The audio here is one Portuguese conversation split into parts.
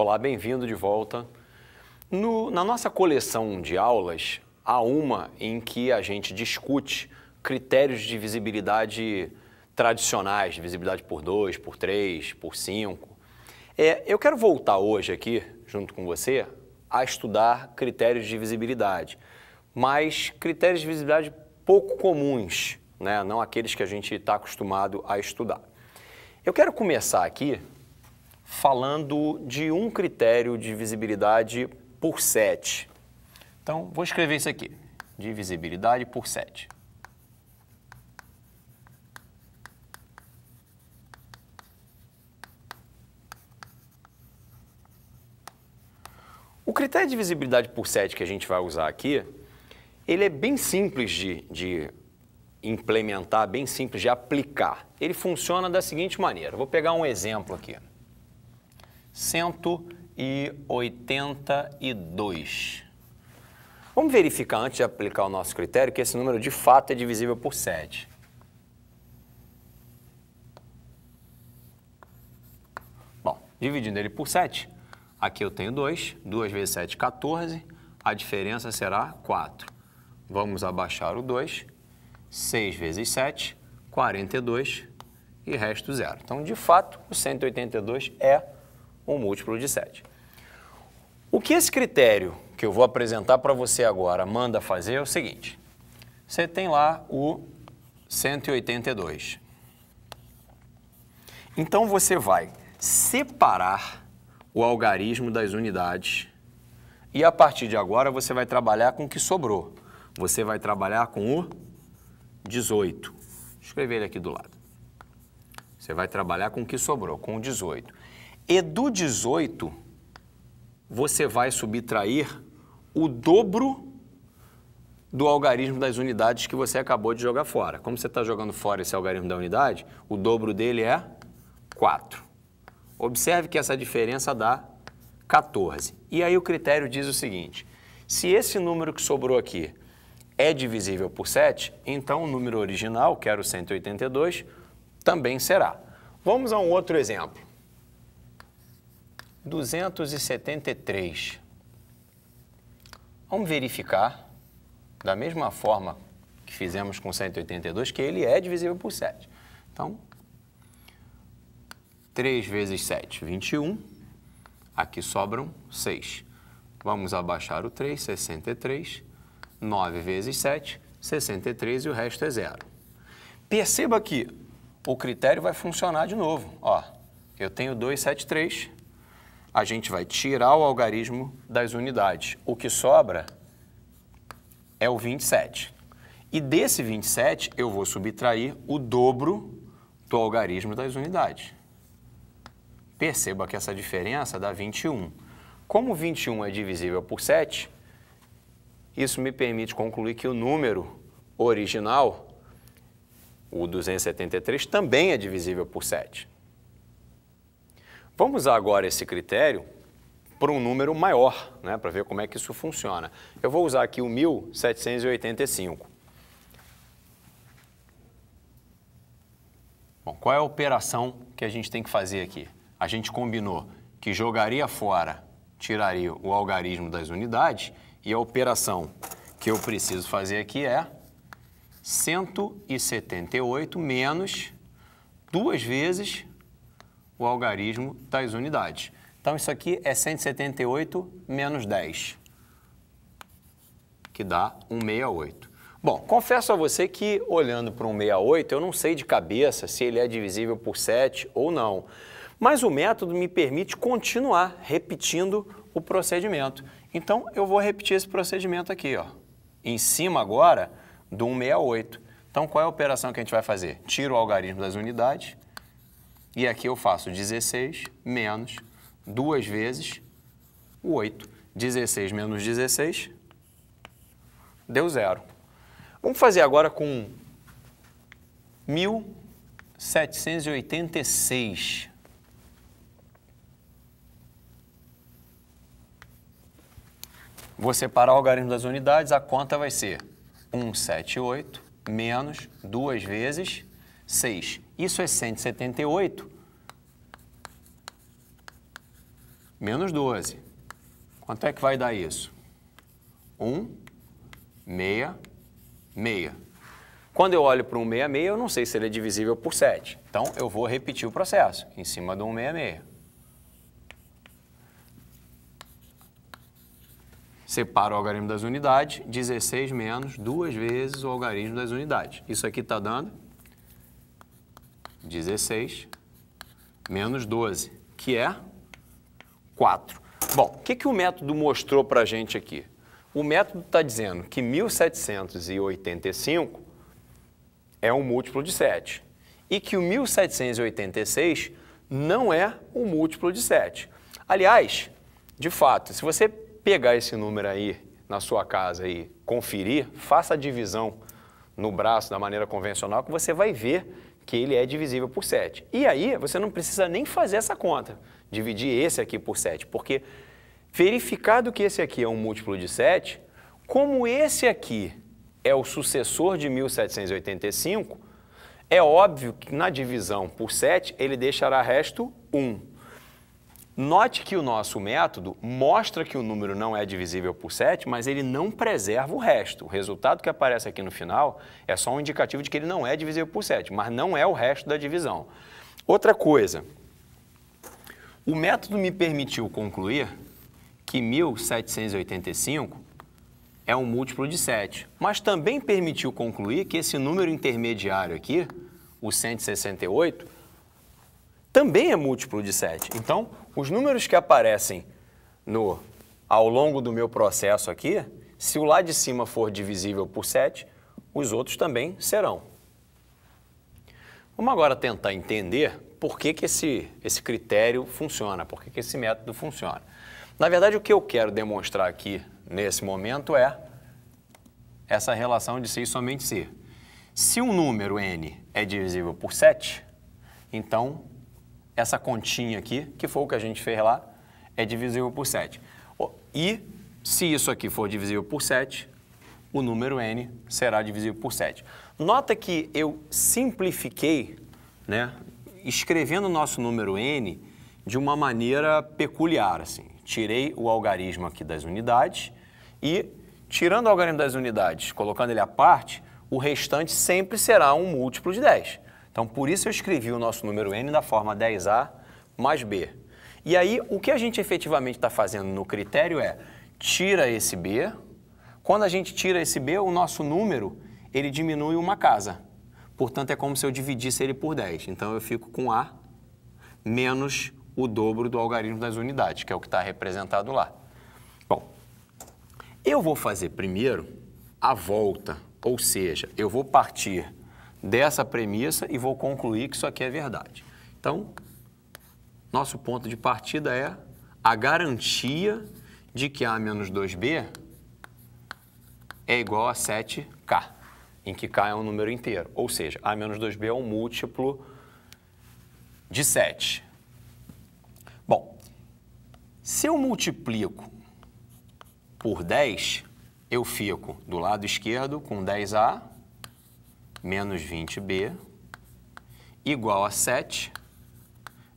Olá, bem-vindo de volta. No, na nossa coleção de aulas, há uma em que a gente discute critérios de visibilidade tradicionais, de visibilidade por 2, por 3, por 5. É, eu quero voltar hoje aqui, junto com você, a estudar critérios de visibilidade, mas critérios de visibilidade pouco comuns, né? não aqueles que a gente está acostumado a estudar. Eu quero começar aqui falando de um critério de visibilidade por sete. Então, vou escrever isso aqui: divisibilidade por sete. O critério de visibilidade por 7 que a gente vai usar aqui, ele é bem simples de, de implementar, bem simples de aplicar. Ele funciona da seguinte maneira. Vou pegar um exemplo aqui. 182. Vamos verificar antes de aplicar o nosso critério que esse número de fato é divisível por 7. Bom, dividindo ele por 7, aqui eu tenho 2, 2 vezes 7, 14, a diferença será 4. Vamos abaixar o 2, 6 vezes 7, 42 e resto zero. Então, de fato, o 182 é um múltiplo de 7. O que esse critério que eu vou apresentar para você agora manda fazer é o seguinte. Você tem lá o 182. Então você vai separar o algarismo das unidades e a partir de agora você vai trabalhar com o que sobrou. Você vai trabalhar com o 18. Escrever ele aqui do lado. Você vai trabalhar com o que sobrou, com o 18. E do 18, você vai subtrair o dobro do algarismo das unidades que você acabou de jogar fora. Como você está jogando fora esse algarismo da unidade, o dobro dele é 4. Observe que essa diferença dá 14. E aí o critério diz o seguinte, se esse número que sobrou aqui é divisível por 7, então o número original, que era o 182, também será. Vamos a um outro exemplo. 273. Vamos verificar, da mesma forma que fizemos com 182, que ele é divisível por 7. Então, 3 vezes 7, 21. Aqui sobram 6. Vamos abaixar o 3, 63. 9 vezes 7, 63 e o resto é zero. Perceba que o critério vai funcionar de novo. Ó, eu tenho 273, a gente vai tirar o algarismo das unidades. O que sobra é o 27. E desse 27, eu vou subtrair o dobro do algarismo das unidades. Perceba que essa diferença dá 21. Como 21 é divisível por 7, isso me permite concluir que o número original, o 273, também é divisível por 7. Vamos usar agora esse critério para um número maior, né, para ver como é que isso funciona. Eu vou usar aqui o 1785. Bom, qual é a operação que a gente tem que fazer aqui? A gente combinou que jogaria fora, tiraria o algarismo das unidades e a operação que eu preciso fazer aqui é 178 menos duas vezes o algarismo das unidades. Então, isso aqui é 178 menos 10, que dá 168. Bom, confesso a você que, olhando para o 168, eu não sei de cabeça se ele é divisível por 7 ou não. Mas o método me permite continuar repetindo o procedimento. Então, eu vou repetir esse procedimento aqui, ó, em cima agora do 168. Então, qual é a operação que a gente vai fazer? Tira o algarismo das unidades, e aqui eu faço 16 menos 2 vezes o 8. 16 menos 16 deu zero. Vamos fazer agora com 1786. Vou separar o algarismo das unidades, a conta vai ser 178 menos 2 vezes 6. Isso é 178 menos 12. Quanto é que vai dar isso? 1, 6, 6. Quando eu olho para o 166, eu não sei se ele é divisível por 7. Então, eu vou repetir o processo em cima do 166. Separo o algarismo das unidades, 16 menos 2 vezes o algarismo das unidades. Isso aqui está dando 16 menos 12, que é 4. Bom, o que, que o método mostrou para a gente aqui? O método está dizendo que 1785 é um múltiplo de 7 e que o 1786 não é um múltiplo de 7. Aliás, de fato, se você pegar esse número aí na sua casa e conferir, faça a divisão no braço da maneira convencional que você vai ver que ele é divisível por 7. E aí você não precisa nem fazer essa conta, dividir esse aqui por 7, porque verificado que esse aqui é um múltiplo de 7, como esse aqui é o sucessor de 1785, é óbvio que na divisão por 7 ele deixará resto 1. Note que o nosso método mostra que o número não é divisível por 7, mas ele não preserva o resto. O resultado que aparece aqui no final é só um indicativo de que ele não é divisível por 7, mas não é o resto da divisão. Outra coisa, o método me permitiu concluir que 1785 é um múltiplo de 7, mas também permitiu concluir que esse número intermediário aqui, o 168, também é múltiplo de 7. Então, os números que aparecem no ao longo do meu processo aqui, se o lá de cima for divisível por 7, os outros também serão. Vamos agora tentar entender por que, que esse, esse critério funciona, por que, que esse método funciona. Na verdade, o que eu quero demonstrar aqui nesse momento é essa relação de e somente se, Se um número n é divisível por 7, então essa continha aqui, que foi o que a gente fez lá, é divisível por 7. E se isso aqui for divisível por 7, o número n será divisível por 7. Nota que eu simplifiquei, né, escrevendo o nosso número n de uma maneira peculiar. Assim. Tirei o algarismo aqui das unidades e, tirando o algarismo das unidades, colocando ele à parte, o restante sempre será um múltiplo de 10. Então, por isso eu escrevi o nosso número n da forma 10a mais b. E aí, o que a gente efetivamente está fazendo no critério é tira esse b. Quando a gente tira esse b, o nosso número ele diminui uma casa. Portanto, é como se eu dividisse ele por 10. Então, eu fico com a menos o dobro do algarismo das unidades, que é o que está representado lá. Bom, eu vou fazer primeiro a volta, ou seja, eu vou partir dessa premissa e vou concluir que isso aqui é verdade. Então, nosso ponto de partida é a garantia de que A menos 2B é igual a 7K, em que K é um número inteiro. Ou seja, A menos 2B é um múltiplo de 7. Bom, se eu multiplico por 10, eu fico do lado esquerdo com 10A menos 20b igual a 7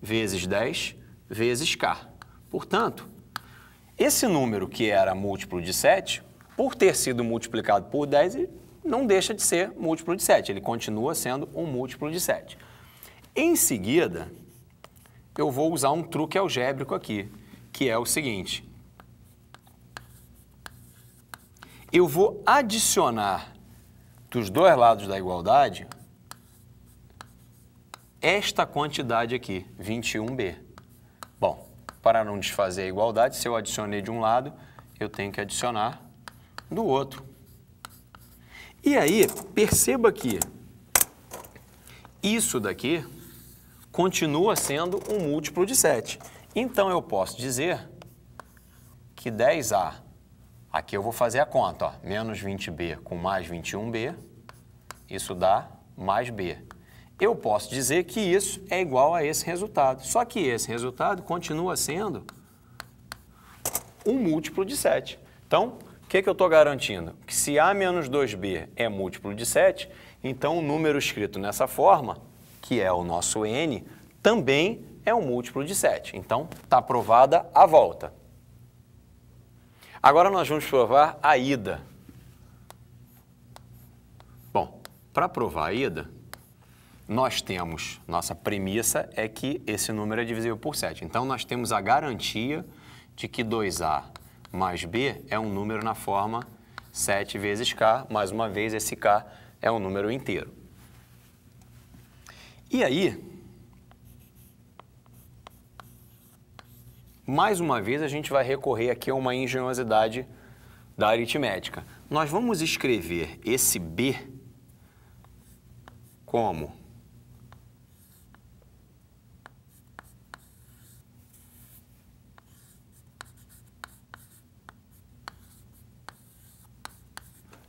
vezes 10 vezes k. Portanto, esse número que era múltiplo de 7, por ter sido multiplicado por 10, não deixa de ser múltiplo de 7, ele continua sendo um múltiplo de 7. Em seguida, eu vou usar um truque algébrico aqui, que é o seguinte. Eu vou adicionar dos dois lados da igualdade, esta quantidade aqui, 21B. Bom, para não desfazer a igualdade, se eu adicionei de um lado, eu tenho que adicionar do outro. E aí, perceba que isso daqui continua sendo um múltiplo de 7. Então, eu posso dizer que 10A Aqui eu vou fazer a conta, ó. menos 20b com mais 21b, isso dá mais b. Eu posso dizer que isso é igual a esse resultado, só que esse resultado continua sendo um múltiplo de 7. Então, o que, que eu estou garantindo? Que se a menos 2b é múltiplo de 7, então o número escrito nessa forma, que é o nosso n, também é um múltiplo de 7. Então, está aprovada a volta. Agora nós vamos provar a ida. Bom, para provar a ida, nós temos, nossa premissa é que esse número é divisível por 7. Então, nós temos a garantia de que 2A mais B é um número na forma 7 vezes K, mais uma vez, esse K é um número inteiro. E aí, mais uma vez a gente vai recorrer aqui a uma engenhosidade da aritmética. Nós vamos escrever esse B como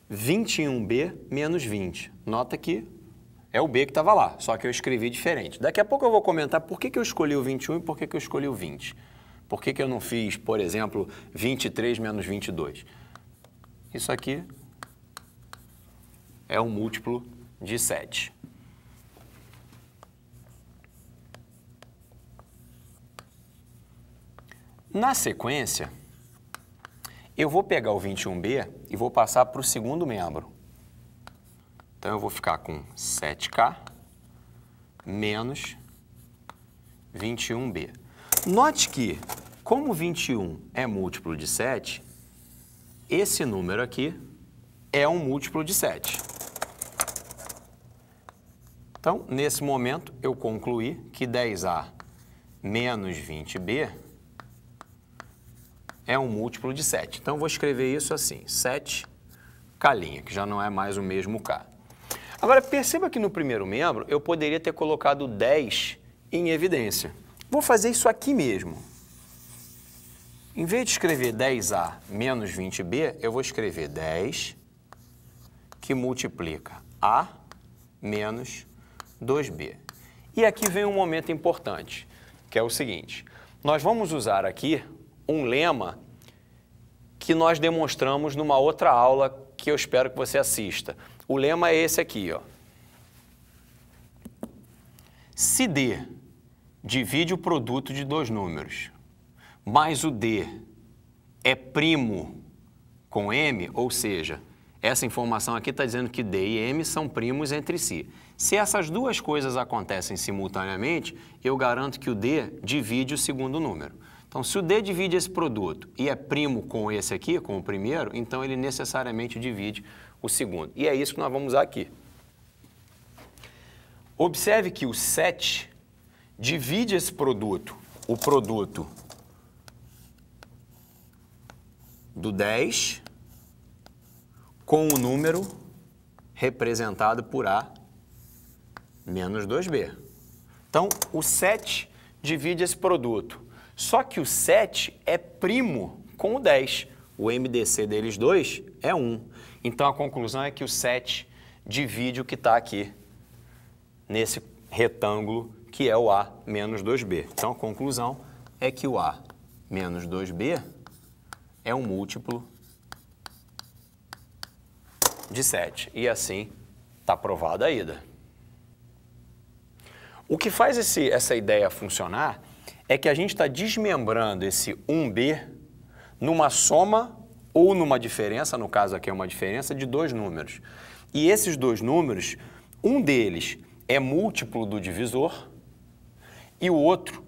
vinte e um b menos vinte. Nota que é o B que estava lá, só que eu escrevi diferente. Daqui a pouco eu vou comentar por que, que eu escolhi o 21 e por que, que eu escolhi o 20. Por que, que eu não fiz, por exemplo, 23 menos 22? Isso aqui é um múltiplo de 7. Na sequência, eu vou pegar o 21B e vou passar para o segundo membro. Então, eu vou ficar com 7K menos 21B. Note que como 21 é múltiplo de 7, esse número aqui é um múltiplo de 7. Então, nesse momento, eu concluí que 10A menos 20B é um múltiplo de 7. Então, vou escrever isso assim, 7 k que já não é mais o mesmo K. Agora, perceba que no primeiro membro eu poderia ter colocado 10 em evidência. Vou fazer isso aqui mesmo. Em vez de escrever 10A menos 20B, eu vou escrever 10 que multiplica A menos 2B. E aqui vem um momento importante, que é o seguinte. Nós vamos usar aqui um lema que nós demonstramos numa outra aula que eu espero que você assista. O lema é esse aqui, ó. Se D divide o produto de dois números mais o D é primo com M, ou seja, essa informação aqui está dizendo que D e M são primos entre si. Se essas duas coisas acontecem simultaneamente, eu garanto que o D divide o segundo número. Então, se o D divide esse produto e é primo com esse aqui, com o primeiro, então ele necessariamente divide o segundo. E é isso que nós vamos usar aqui. Observe que o 7 divide esse produto, o produto do 10 com o número representado por A menos 2B. Então, o 7 divide esse produto. Só que o 7 é primo com o 10. O MDC deles dois é 1. Então, a conclusão é que o 7 divide o que está aqui nesse retângulo que é o A menos 2B. Então, a conclusão é que o A menos 2B é um múltiplo de 7. E assim está provada a ida. O que faz esse, essa ideia funcionar é que a gente está desmembrando esse 1B numa soma ou numa diferença, no caso aqui é uma diferença, de dois números. E esses dois números, um deles é múltiplo do divisor e o outro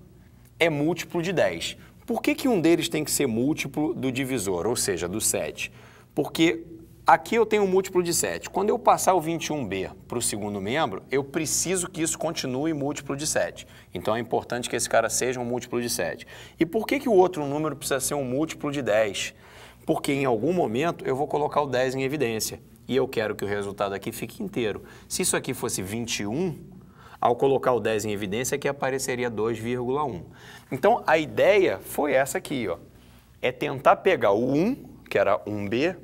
é múltiplo de 10. Por que, que um deles tem que ser múltiplo do divisor, ou seja, do 7? Porque aqui eu tenho um múltiplo de 7. Quando eu passar o 21B para o segundo membro, eu preciso que isso continue múltiplo de 7. Então é importante que esse cara seja um múltiplo de 7. E por que, que o outro número precisa ser um múltiplo de 10? Porque em algum momento eu vou colocar o 10 em evidência e eu quero que o resultado aqui fique inteiro. Se isso aqui fosse 21, ao colocar o 10 em evidência, que apareceria 2,1. Então, a ideia foi essa aqui, ó. É tentar pegar o 1, que era 1B,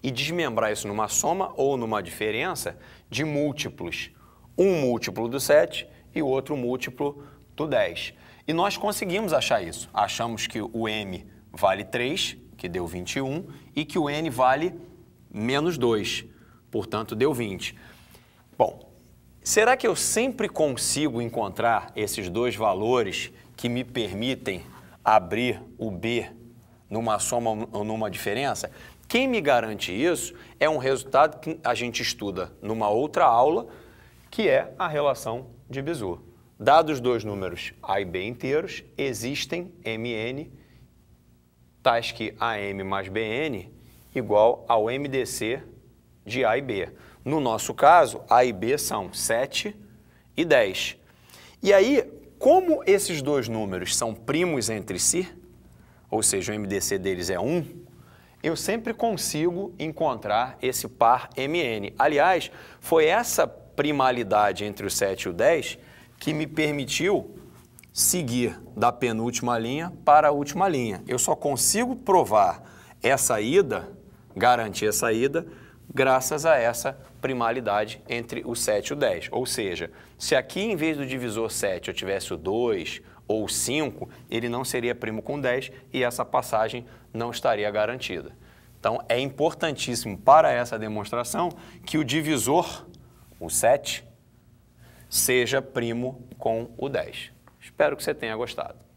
e desmembrar isso numa soma ou numa diferença de múltiplos. Um múltiplo do 7 e o outro múltiplo do 10. E nós conseguimos achar isso. Achamos que o m vale 3, que deu 21, e que o n vale menos 2, portanto, deu 20. Bom, Será que eu sempre consigo encontrar esses dois valores que me permitem abrir o B numa soma ou numa diferença? Quem me garante isso é um resultado que a gente estuda numa outra aula, que é a relação de Bizu. Dados dois números A e B inteiros, existem MN tais que AM mais BN igual ao MDC de A e B. No nosso caso, A e B são 7 e 10. E aí, como esses dois números são primos entre si, ou seja, o MDC deles é 1, eu sempre consigo encontrar esse par MN. Aliás, foi essa primalidade entre o 7 e o 10 que me permitiu seguir da penúltima linha para a última linha. Eu só consigo provar essa ida, garantir essa ida, graças a essa primalidade entre o 7 e o 10. Ou seja, se aqui em vez do divisor 7 eu tivesse o 2 ou 5, ele não seria primo com 10 e essa passagem não estaria garantida. Então é importantíssimo para essa demonstração que o divisor, o 7, seja primo com o 10. Espero que você tenha gostado.